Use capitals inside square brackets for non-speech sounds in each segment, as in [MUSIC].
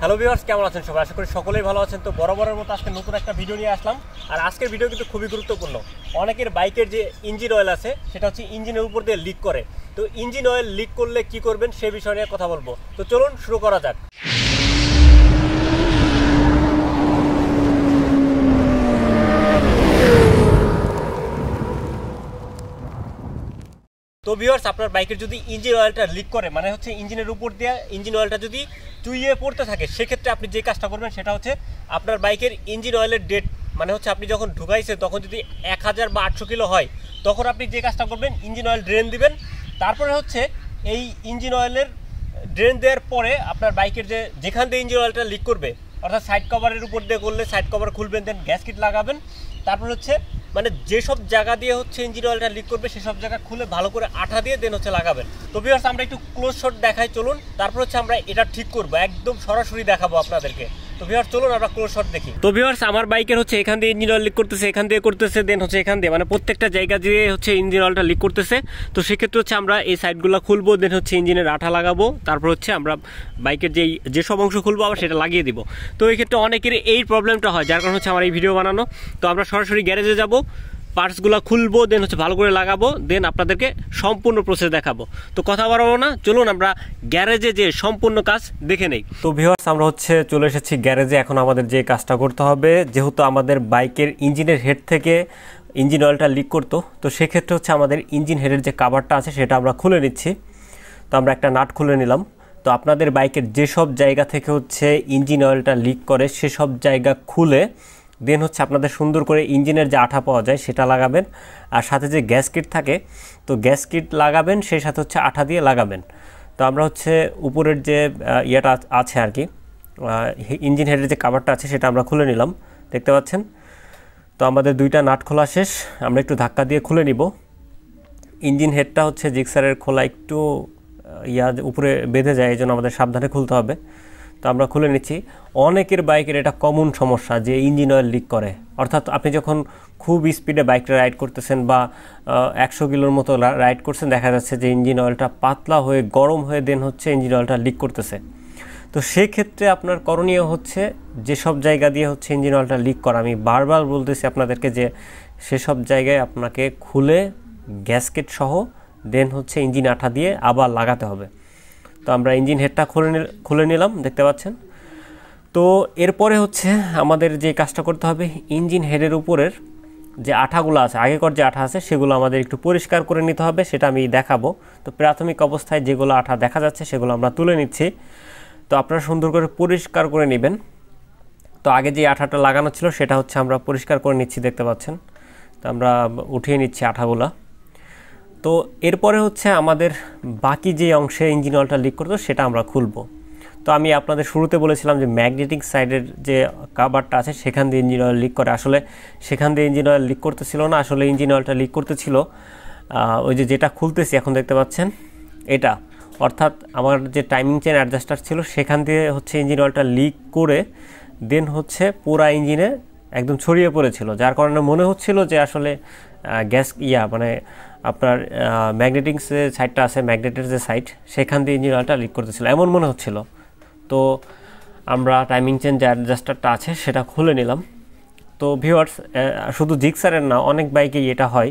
hello viewers কেমন আছেন সবাই আশা করি সকলেই ভালো আছেন তো বরাবরের মতো আজকে নতুন একটা ভিডিও নিয়ে আসলাম আর আজকের ভিডিও কিন্তু খুবই গুরুত্বপূর্ণ অনেকের বাইকের যে ইঞ্জিন অয়েল আছে সেটা হচ্ছে ইঞ্জিনের উপর দিয়ে লিক করে তো ইঞ্জিন অয়েল লিক করলে কি করবেন সে বিষয় নিয়ে কথা বলবো তো চলুন শুরু করা যাক ভিওর্স আপনার বাইকের যদি ইঞ্জিন অয়েলটা লিক করে মানে হচ্ছে ইঞ্জিনের উপর দিয়ে ইঞ্জিন অয়েলটা যদি চুইয়ে পড়তে থাকে সেক্ষেত্রে আপনি যে কাজটা করবেন সেটা হচ্ছে আপনার বাইকের ইঞ্জিন অয়েলের ডেট মানে হচ্ছে আপনি যখন ঢুকাইছে তখন যদি এক হাজার বা আটশো কিলো হয় তখন আপনি যে কাজটা করবেন ইঞ্জিন অয়েল ড্রেন দিবেন তারপরে হচ্ছে এই ইঞ্জিন অয়েলের ড্রেন দেওয়ার পরে আপনার বাইকের যে যেখান দিয়ে ইঞ্জিন অয়েলটা লিক করবে অর্থাৎ সাইড কভারের উপর দিয়ে করলে সাইড কভার খুলবেন দেন গ্যাস কিট লাগাবেন তারপর হচ্ছে মানে যেসব জায়গা দিয়ে হচ্ছে ইঞ্জিন অয়েলটা লিক করবে সেসব জায়গা খুলে ভালো করে আঠা দিয়ে দেন হচ্ছে লাগাবেন তো বিভার্স আমরা একটু ক্লোজ শট দেখাই চলুন তারপর হচ্ছে আমরা এটা ঠিক করবো একদম সরাসরি দেখাবো আপনাদেরকে তো ভিউয়ার্স চলুন আমরা ক্লোজ শট দেখি তো ভিউয়ার্স আমার বাইকের হচ্ছে এখান দিয়ে ইঞ্জিন অয়েল লিক করতেছে এখান দিয়ে করতেছে দেন হচ্ছে এখান দিয়ে মানে প্রত্যেকটা জায়গা দিয়ে হচ্ছে ইঞ্জিন অয়েলটা লিক করতেছে তো সেক্ষেত্রে হচ্ছে আমরা এই সাইডগুলো খুলবো দেন হচ্ছে ইঞ্জিনের আঠা লাগাবো তারপর হচ্ছে আমরা বাইকের যেই যেসব অংশ খুলবো আবার সেটা লাগিয়ে দিব তো এই ক্ষেত্রে এই প্রবলেমটা হয় যার কারণ হচ্ছে আমার এই ভিডিও বানানো তো আমরা সরাসরি গ্যারেজে যাবো পার্টসগুলো খুলবো দেন হচ্ছে ভালো করে লাগাবো দেন আপনাদেরকে সম্পূর্ণ প্রসেস দেখাবো তো কথা বাড়াবো না চলুন আমরা গ্যারেজে যে সম্পূর্ণ কাজ দেখে নেই তো ভিওয়ার্স আমরা হচ্ছে চলে এসেছি গ্যারেজে এখন আমাদের যে কাজটা করতে হবে যেহেতু আমাদের বাইকের ইঞ্জিনের হেড থেকে ইঞ্জিন অয়েলটা লিক করতো তো সেক্ষেত্রে হচ্ছে আমাদের ইঞ্জিন হেডের যে কাভারটা আছে সেটা আমরা খুলে নিচ্ছি তো আমরা একটা নাট খুলে নিলাম তো আপনাদের বাইকের যেসব জায়গা থেকে হচ্ছে ইঞ্জিন অয়েলটা লিক করে সেসব জায়গা খুলে দেন হচ্ছে আপনাদের সুন্দর করে ইঞ্জিনের যে আঠা পাওয়া যায় সেটা লাগাবেন আর সাথে যে গ্যাস কিট থাকে তো গ্যাস কিট লাগাবেন সেই সাথে হচ্ছে আঠা দিয়ে লাগাবেন তো আমরা হচ্ছে উপরের যে ইয়েটা আছে আর কি ইঞ্জিন হেডের যে কাভারটা আছে সেটা আমরা খুলে নিলাম দেখতে পাচ্ছেন তো আমাদের দুইটা নাট খোলা শেষ আমরা একটু ধাক্কা দিয়ে খুলে নিব ইঞ্জিন হেডটা হচ্ছে জিক্সারের খোলা একটু ইয়া উপরে বেঁধে যায় এই জন্য আমাদের সাবধানে খুলতে হবে তো আমরা খুলে নিচ্ছি অনেকের বাইকের এটা কমন সমস্যা যে ইঞ্জিন অয়েল লিক করে অর্থাৎ আপনি যখন খুব স্পিডে বাইকটা রাইড করতেছেন বা একশো কিলোর মতো রাইড করছেন দেখা যাচ্ছে যে ইঞ্জিন অয়েলটা পাতলা হয়ে গরম হয়ে দেন হচ্ছে ইঞ্জিন অয়েলটা লিক করতেছে তো সেক্ষেত্রে আপনার করণীয় হচ্ছে যেসব জায়গা দিয়ে হচ্ছে ইঞ্জিন অয়েলটা লিক করা আমি বারবার বলতেছি আপনাদেরকে যে সেসব জায়গায় আপনাকে খুলে গ্যাসকেট সহ দেন হচ্ছে ইঞ্জিন আঠা দিয়ে আবার লাগাতে হবে তো আমরা ইঞ্জিন হেডটা খুলে খুলে নিলাম দেখতে পাচ্ছেন তো এরপরে হচ্ছে আমাদের যে কাজটা করতে হবে ইঞ্জিন হেডের উপরের যে আঠাগুলো আছে আগেকার যে আঠা আছে সেগুলো আমাদের একটু পরিষ্কার করে নিতে হবে সেটা আমি দেখাবো তো প্রাথমিক অবস্থায় যেগুলো আঠা দেখা যাচ্ছে সেগুলো আমরা তুলে নিচ্ছি তো আপনারা সুন্দর করে পরিষ্কার করে নেবেন তো আগে যে আঠাটা লাগানো ছিল সেটা হচ্ছে আমরা পরিষ্কার করে নিচ্ছি দেখতে পাচ্ছেন তো আমরা উঠিয়ে নিচ্ছি আঠাগুলা তো এরপরে হচ্ছে আমাদের বাকি যে অংশে ইঞ্জিন অয়েলটা লিক করতো সেটা আমরা খুলব তো আমি আপনাদের শুরুতে বলেছিলাম যে ম্যাগনেটিক সাইডের যে কাভারটা আছে সেখান দিয়ে ইঞ্জিন অয়েল লিক করে আসলে সেখান দিয়ে ইঞ্জিন অয়েল লিক করতেছিল না আসলে ইঞ্জিন অয়েলটা লিক করতেছিল ওই যে যেটা খুলতেছি এখন দেখতে পাচ্ছেন এটা অর্থাৎ আমার যে টাইমিং চেন অ্যাডজাস্টার ছিল সেখান দিয়ে হচ্ছে ইঞ্জিন অয়েলটা লিক করে দেন হচ্ছে পুরা ইঞ্জিনে একদম ছড়িয়ে পড়েছিল যার কারণে মনে হচ্ছিল যে আসলে গ্যাস ইয়া মানে আপনার ম্যাগনেটিক যে সাইডটা আছে ম্যাগনেটের যে সাইড সেখান দিয়ে ইঞ্জিন অয়েলটা লিক করতেছিল এমন মনে হচ্ছিল তো আমরা টাইমিং চেঞ্জ অ্যাডজাস্টারটা আছে সেটা খুলে নিলাম তো ভিওয়ার্স শুধু জিক্সারের না অনেক বাইকেই এটা হয়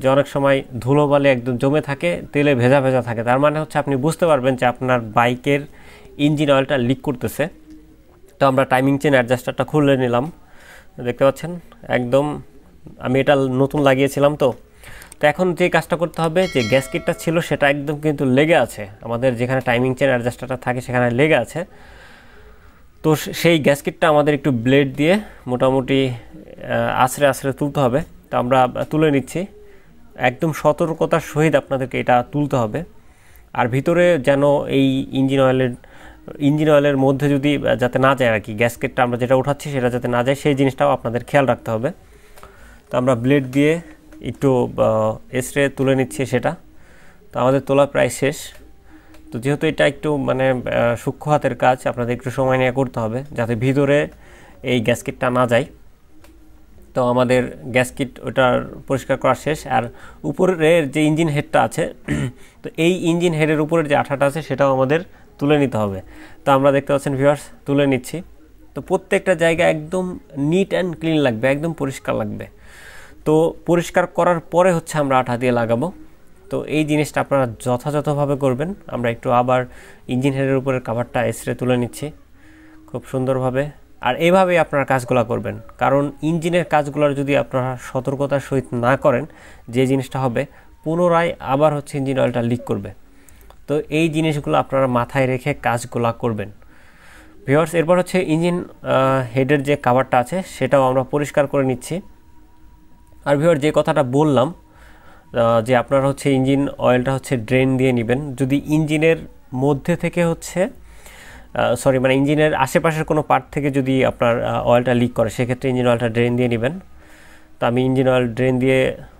যে অনেক সময় ধুলোবালি একদম জমে থাকে তেলে ভেজা ভেজা থাকে তার মানে হচ্ছে আপনি বুঝতে পারবেন যে আপনার বাইকের ইঞ্জিন অয়েলটা লিক করতেছে তো আমরা টাইমিং চেন অ্যাডজাস্টারটা খুলে নিলাম দেখতে পাচ্ছেন একদম আমি এটা নতুন লাগিয়েছিলাম তো তো এখন যে কাজটা করতে হবে যে গ্যাসকেটটা ছিল সেটা একদম কিন্তু লেগে আছে আমাদের যেখানে টাইমিং চেন অ্যাডজাস্টারটা থাকে সেখানে লেগে আছে তো সেই গ্যাসকেটটা আমাদের একটু ব্লেড দিয়ে মোটামুটি আশ্রে আশ্রে তুলতে হবে তো আমরা তুলে নিচ্ছি একদম সতর্কতার সহিত আপনাদেরকে এটা তুলতে হবে আর ভিতরে যেন এই ইঞ্জিন অয়েলের ইঞ্জিন অয়েলের মধ্যে যদি যাতে না যায় আর কি গ্যাসকেটটা আমরা যেটা উঠাচ্ছি সেটা যাতে না যায় সেই জিনিসটাও আপনাদের খেয়াল রাখতে হবে তো আমরা ব্লেড দিয়ে একটু এসরে তুলে নিচ্ছি সেটা তো আমাদের তোলা প্রায় শেষ তো যেহেতু এটা একটু মানে সূক্ষ্ম হাতের কাজ আপনাদের একটু সময় নিয়ে করতে হবে যাতে ভিতরে এই গ্যাসকিটটা না যায় তো আমাদের গ্যাসকিট ওটার পরিষ্কার করা শেষ আর উপরের যে ইঞ্জিন হেডটা আছে [CLEARS THROAT] তো এই ইঞ্জিন হেডের উপরের যে আঠাটা আছে সেটাও আমাদের তুলে নিতে হবে তো আমরা দেখতে পাচ্ছেন ভিউয়ার্স তুলে নিচ্ছি তো প্রত্যেকটা জায়গা একদম নিট অ্যান্ড ক্লিন লাগবে একদম পরিষ্কার লাগবে তো পরিষ্কার করার পরে হচ্ছে আমরা আঠা দিয়ে লাগাবো তো এই জিনিসটা আপনারা যথাযথভাবে করবেন আমরা একটু আবার ইঞ্জিন হেডের উপরের কাভারটা এসরে তুলে নিচ্ছি খুব সুন্দরভাবে আর এভাবেই আপনারা কাজগুলো করবেন কারণ ইঞ্জিনের কাজগুলোর যদি আপনারা সতর্কতার সহিত না করেন যে জিনিসটা হবে পুনরায় আবার হচ্ছে ইঞ্জিন অয়েলটা লিক করবে তো এই জিনিসগুলো আপনারা মাথায় রেখে কাজগুলো করবেন ভিওর্স এরপর হচ্ছে ইঞ্জিন হেডের যে কাভারটা আছে সেটাও আমরা পরিষ্কার করে নিচ্ছি আর ভিওর যে কথাটা বললাম যে আপনারা হচ্ছে ইঞ্জিন অয়েলটা হচ্ছে ড্রেন দিয়ে নেবেন যদি ইঞ্জিনের মধ্যে থেকে হচ্ছে সরি মানে ইঞ্জিনের আশেপাশের কোনো পার্ট থেকে যদি আপনার অয়েলটা লিক করে সেক্ষেত্রে ইঞ্জিন অয়েলটা ড্রেন দিয়ে নেবেন তো আমি ইঞ্জিন অয়েল ড্রেন দিয়ে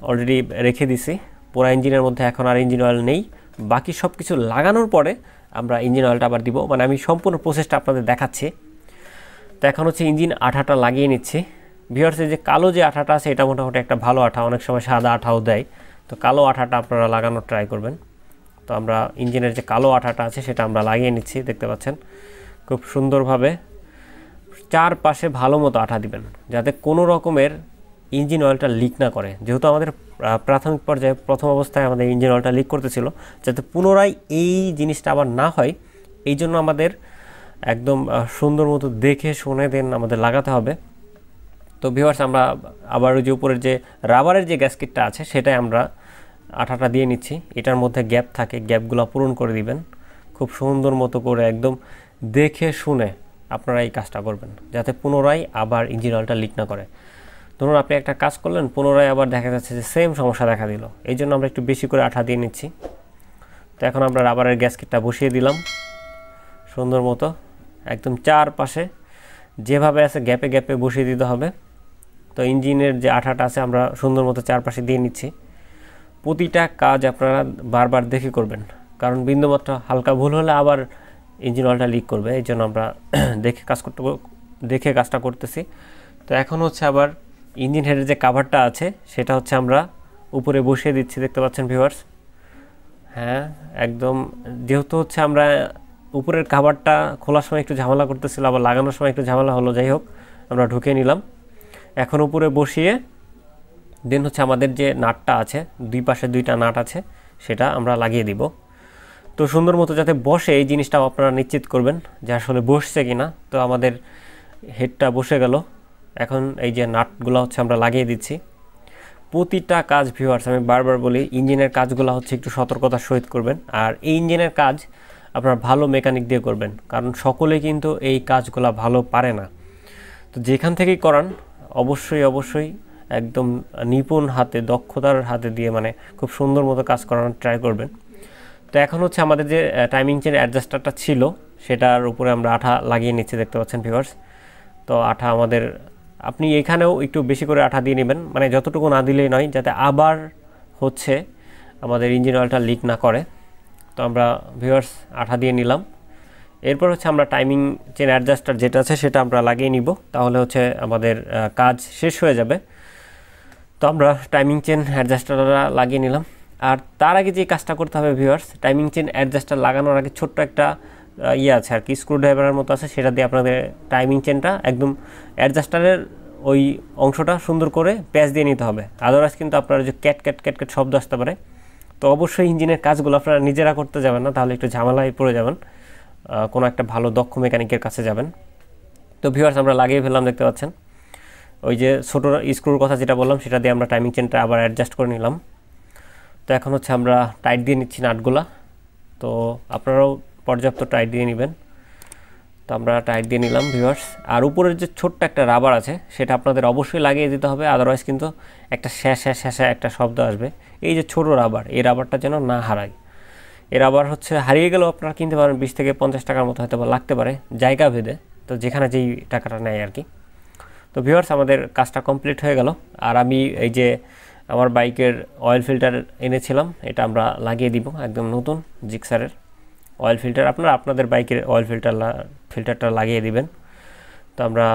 অলরেডি রেখে দিছি পুরো ইঞ্জিনের মধ্যে এখন আর ইঞ্জিন অয়েল নেই বাকি সব কিছু লাগানোর পরে আমরা ইঞ্জিন অয়েলটা আবার দিব মানে আমি সম্পূর্ণ প্রসেসটা আপনাদের দেখাচ্ছি তো এখন হচ্ছে ইঞ্জিন আঠাটা লাগিয়ে নিচ্ছে ভিওর্সের যে কালো যে আঠাটা আছে এটা মোটামুটি একটা ভালো আঠা অনেক সময় সাদা আঠাও দেয় তো কালো আঠাটা আপনারা লাগানোর ট্রাই করবেন তো আমরা ইঞ্জিনের যে কালো আঠাটা আছে সেটা আমরা লাগিয়ে নিচ্ছি দেখতে পাচ্ছেন খুব সুন্দরভাবে চারপাশে ভালো মতো আঠা দিবেন যাতে কোনো রকমের ইঞ্জিন অয়েলটা লিক না করে যেহেতু আমাদের প্রাথমিক পর্যায়ে প্রথম অবস্থায় আমাদের ইঞ্জিন অয়েলটা লিক করতেছিল যাতে পুনরায় এই জিনিসটা আবার না হয় এই জন্য আমাদের একদম সুন্দর মতো দেখে শুনে দেন আমাদের লাগাতে হবে তো ভিওয়ার্স আমরা আবার ওই যে উপরের যে রাবারের যে গ্যাসকিটটা আছে সেটাই আমরা আঠাটা দিয়ে নিচ্ছি এটার মধ্যে গ্যাপ থাকে গ্যাপগুলো পূরণ করে দিবেন খুব সুন্দর মতো করে একদম দেখে শুনে আপনারা এই কাজটা করবেন যাতে পুনরায় আবার ইঞ্জিন অয়েলটা লিক না করে ধরুন আপনি একটা কাজ করলেন পুনরায় আবার দেখা যাচ্ছে যে সেম সমস্যা দেখা দিল এই জন্য আমরা একটু বেশি করে আঠা দিয়ে নিচ্ছি তো এখন আমরা রাবারের গ্যাসকেটটা বসিয়ে দিলাম সুন্দর মতো একদম চারপাশে যেভাবে আছে গ্যাপে গ্যাপে বসিয়ে দিতে হবে তো ইঞ্জিনের যে আঠাটা আছে আমরা সুন্দর মতো চারপাশে দিয়ে নিচ্ছি প্রতিটা কাজ আপনারা বারবার দেখে করবেন কারণ বিন্দুমাত্র হালকা ভুল হলে আবার ইঞ্জিন অয়েলটা লিক করবে এই জন্য আমরা [CLEARS THROAT] দেখে কাজ করতে দেখে কাজটা করতেছি তো এখন হচ্ছে আবার ইঞ্জিন হেডের যে কাভারটা আছে সেটা হচ্ছে আমরা উপরে বসিয়ে দিচ্ছি দেখতে পাচ্ছেন ভিউয়ার্স হ্যাঁ একদম যেহেতু হচ্ছে আমরা উপরের কাভারটা খোলার সময় একটু ঝামেলা করতেছিল আবার লাগানোর সময় একটু ঝামেলা হলো যাই হোক আমরা ঢুকে নিলাম এখন উপরে বসিয়ে দেন হচ্ছে আমাদের যে নাটটা আছে দুই পাশে দুইটা নাট আছে সেটা আমরা লাগিয়ে দিব তো সুন্দর মতো যাতে বসে এই জিনিসটা আপনারা নিশ্চিত করবেন যে আসলে বসছে কি না তো আমাদের হেডটা বসে গেল এখন এই যে নাটগুলো হচ্ছে আমরা লাগিয়ে দিচ্ছি প্রতিটা কাজ ভিউয়ার্স আমি বারবার বলি ইঞ্জিনের কাজগুলো হচ্ছে একটু সতর্কতার সহিত করবেন আর এই ইঞ্জিনের কাজ আপনার ভালো মেকানিক দিয়ে করবেন কারণ সকলে কিন্তু এই কাজগুলো ভালো পারে না তো যেখান থেকেই করান অবশ্যই অবশ্যই একদম নিপুণ হাতে দক্ষতার হাতে দিয়ে মানে খুব সুন্দর মতো কাজ করানোর ট্রাই করবেন তো এখন হচ্ছে আমাদের যে টাইমিং চেন অ্যাডজাস্টারটা ছিল সেটার উপরে আমরা আঠা লাগিয়ে নিচ্ছি দেখতে পাচ্ছেন ভিউয়ার্স তো আঠা আমাদের আপনি এখানেও একটু বেশি করে আঠা দিয়ে নেবেন মানে যতটুকু না দিলেই নয় যাতে আবার হচ্ছে আমাদের ইঞ্জিন অয়েলটা লিক না করে তো আমরা ভিউয়ার্স আঠা দিয়ে নিলাম এরপর হচ্ছে আমরা টাইমিং চেন অ্যাডজাস্টার যেটা আছে সেটা আমরা লাগিয়ে নিব তাহলে হচ্ছে আমাদের কাজ শেষ হয়ে যাবে তো আমরা টাইমিং চেন অ্যাডজাস্টারটা লাগিয়ে নিলাম আর তার আগে যে কাজটা করতে হবে ভিউয়ার্স টাইমিং চেন অ্যাডজাস্টার লাগানোর আগে ছোট্ট একটা ইয়ে আছে আর কি স্ক্রুড্রাইভারের মতো আছে সেটা দিয়ে আপনাদের টাইমিং চেনটা একদম অ্যাডজাস্টারের ওই অংশটা সুন্দর করে প্যাচ দিয়ে নিতে হবে আদারওয়াইজ কিন্তু আপনার যে ক্যাট ক্যাট ক্যাট ক্যাট শব্দ আসতে পারে তো অবশ্যই ইঞ্জিনের কাজগুলো আপনারা নিজেরা করতে যাবেন না তাহলে একটু ঝামেলায় পড়ে যাবেন কোনো একটা ভালো দক্ষ মেকানিকের কাছে যাবেন তো ভিউয়ার্স আমরা লাগিয়ে ফেললাম দেখতে পাচ্ছেন ওই যে ছোটো স্ক্রুর কথা যেটা বললাম সেটা দিয়ে আমরা টাইমিং চেনটা আবার অ্যাডজাস্ট করে নিলাম তো এখন হচ্ছে আমরা টাইট দিয়ে নিচ্ছি নাটগুলা তো আপনারাও পর্যাপ্ত টাইট দিয়ে নেবেন তো আমরা টাইট দিয়ে নিলাম ভিভার্স আর উপরের যে ছোট্ট একটা রাবার আছে সেটা আপনাদের অবশ্যই লাগিয়ে দিতে হবে আদারওয়াইজ কিন্তু একটা শ্যাঁশা শ্যাঁশা একটা শব্দ আসবে এই যে ছোট রাবার এই রাবারটা যেন না হারায় এ রাবার হচ্ছে হারিয়ে গেলেও আপনারা কিনতে পারেন বিশ থেকে পঞ্চাশ টাকার মতো হয়তো বা লাগতে পারে জায়গা ভেদে তো যেখানে যেই টাকাটা নেয় আর কি তো ভিওয়ার্স আমাদের কাজটা কমপ্লিট হয়ে গেল আর আমি এই যে আমার বাইকের অয়েল ফিল্টার এনেছিলাম এটা আমরা লাগিয়ে দিব একদম নতুন জিক্সারের অয়েল ফিল্টার আপনারা আপনাদের বাইকের অয়েল ফিল্টার ফিল্টারটা লাগিয়ে দিবেন তো আমরা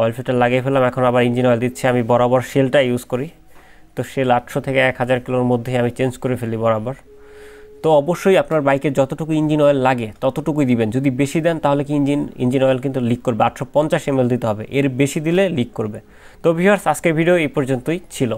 অয়েল ফিল্টার লাগিয়ে ফেললাম এখন আবার ইঞ্জিন অয়েল দিচ্ছি আমি বরাবর শেলটা ইউজ করি তো শেল আটশো থেকে এক হাজার কিলোর মধ্যে আমি চেঞ্জ করে ফেলি বরাবর তো অবশ্যই আপনার বাইকে যতটুকু ইঞ্জিন অয়েল লাগে ততটুকুই দিবেন যদি বেশি দেন তাহলে কি ইঞ্জিন ইঞ্জিন অয়েল কিন্তু লিক করবে আটশো পঞ্চাশ এমএল দিতে হবে এর বেশি দিলে লিক করবে তো ভিউয়ার্স আজকের ভিডিও এই পর্যন্তই ছিল